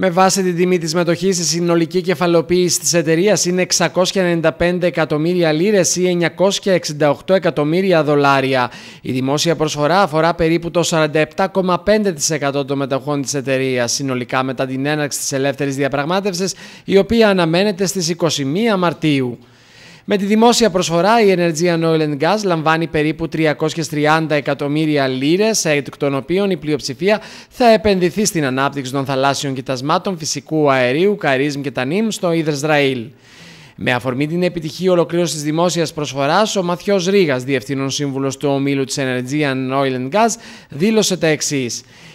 Με βάση την τιμή της μετοχής, η συνολική κεφαλοποίηση της εταιρείας είναι 695 εκατομμύρια λίρες ή 968 εκατομμύρια δολάρια. Η δημόσια προσφορά αφορά περίπου το 47,5% των μετοχών της εταιρείας συνολικά μετά την έναρξη της ελεύθερης διαπραγμάτευσης, η οποία αναμένεται στις 21 Μαρτίου. Με τη δημόσια προσφορά η ενέργεια Oil Gas λαμβάνει περίπου 330 εκατομμύρια λίρες, ε, εκ των οποίων η πλειοψηφία θα επενδυθεί στην ανάπτυξη των θαλάσσιων κοιτασμάτων φυσικού αερίου, καρισμ και τανίμ στο Ιδρυσραήλ. Με αφορμή την επιτυχή ολοκλήρωση της δημόσιας προσφοράς, ο Μαθιός Ρήγας, διευθύνων σύμβουλος του ομίλου της Energean Oil and Gas, δήλωσε τα εξής.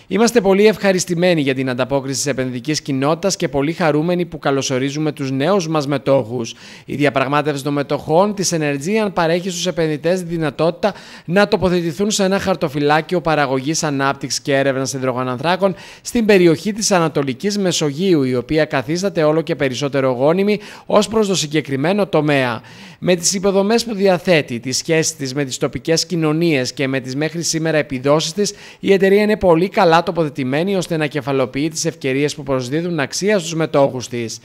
Είμαστε πολύ ευχαριστημένοι για την ανταπόκριση της επενδυτικής κοινότητας και πολύ χαρούμενοι που καλωσορίζουμε τους νέους μας μετόχους. Η διαπραγμάτευση των μετοχών της Energean παρέχει στους επενδυτές τη δυνατότητα να τοποθετηθούν σε ένα χαρτοφυλάκιο παραγωγής, ανάπτυξης και έρευνας υδρογονανθράκων στην περιοχή της Ανατολικής Μεσογείου, η οποία καθίσταται όλο και περισσότερο γόνιμη ως προς το συγκεκριμένο τομέα, με τις υποδομές που διαθέτει, τη σχέση της με τις τοπικές κοινωνίες και με τις μέχρι σήμερα επιδόσεις της, η εταιρεία είναι πολύ καλά τοποθετημένη ώστε να κεφαλοποιεί τις ευκαιρίες που προσδίδουν αξία στους μετόχους της.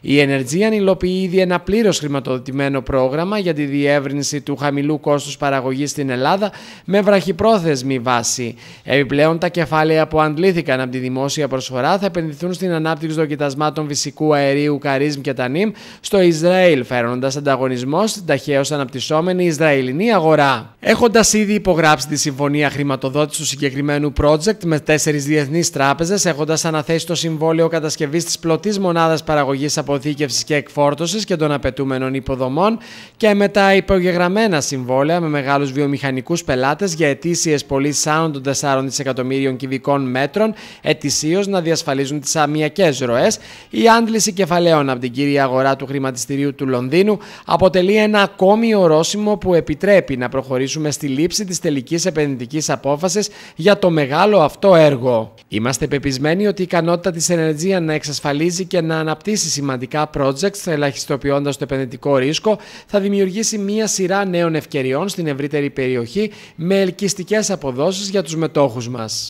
Η Energean υλοποιεί ήδη ένα πλήρως χρηματοδοτημένο πρόγραμμα για τη διεύρυνση του χαμηλού κόστους παραγωγής στην Ελλάδα με βραχυπρόθεσμη βάση. Επιπλέον, τα κεφάλαια που αντλήθηκαν από τη δημόσια προσφορά θα επενδυθούν στην ανάπτυξη των κοιτασμάτων φυσικού αερίου, καρίσμ και τανίμ στο Ισραήλ Ισραήλ, φέρνοντα ανταγωνισμό στην ταχαίως αναπτυσσόμενη Ισραηλινή αγορά. Έχοντας ήδη υπογράψει τη συμφωνία χρηματοδότησης του συγκεκριμένου project με τέσσερις διεθνείς τράπεζες, έχοντας αναθέσει το συμβόλαιο κατασκευής της πλωτής μονάδας παραγωγής αποθήκευσης και εκφόρτωσης και των απαιτούμενων υποδομών και με τα υπογεγραμμένα συμβόλαια με μεγάλους βιομηχανικούς πελάτες για ετήσιες πωλήσεις άνω των 4 δισεκατομμύριων κυβικών μέτρων, ετησίως να διασφαλίζουν τις αμιακέ ροές, η άντληση κεφαλαίων από την κύρια αγορά του χρηματιστηρίου του Λονδίνου αποτελεί ένα ακόμη ορόσημο που επιτρέπει να προχωρήσουμε στη λήψη της τελικής επενδυτικής απόφασης για το μεγάλο αυτό έργο. Είμαστε πεπισμένοι ότι η ικανότητα της Ενεργείας να εξασφαλίζει και να αναπτύσσει σημαντικά projects ελαχιστοποιώντας το επενδυτικό ρίσκο θα δημιουργήσει μία σειρά νέων ευκαιριών στην ευρύτερη περιοχή με ελκυστικές αποδόσεις για τους μετόχους μας.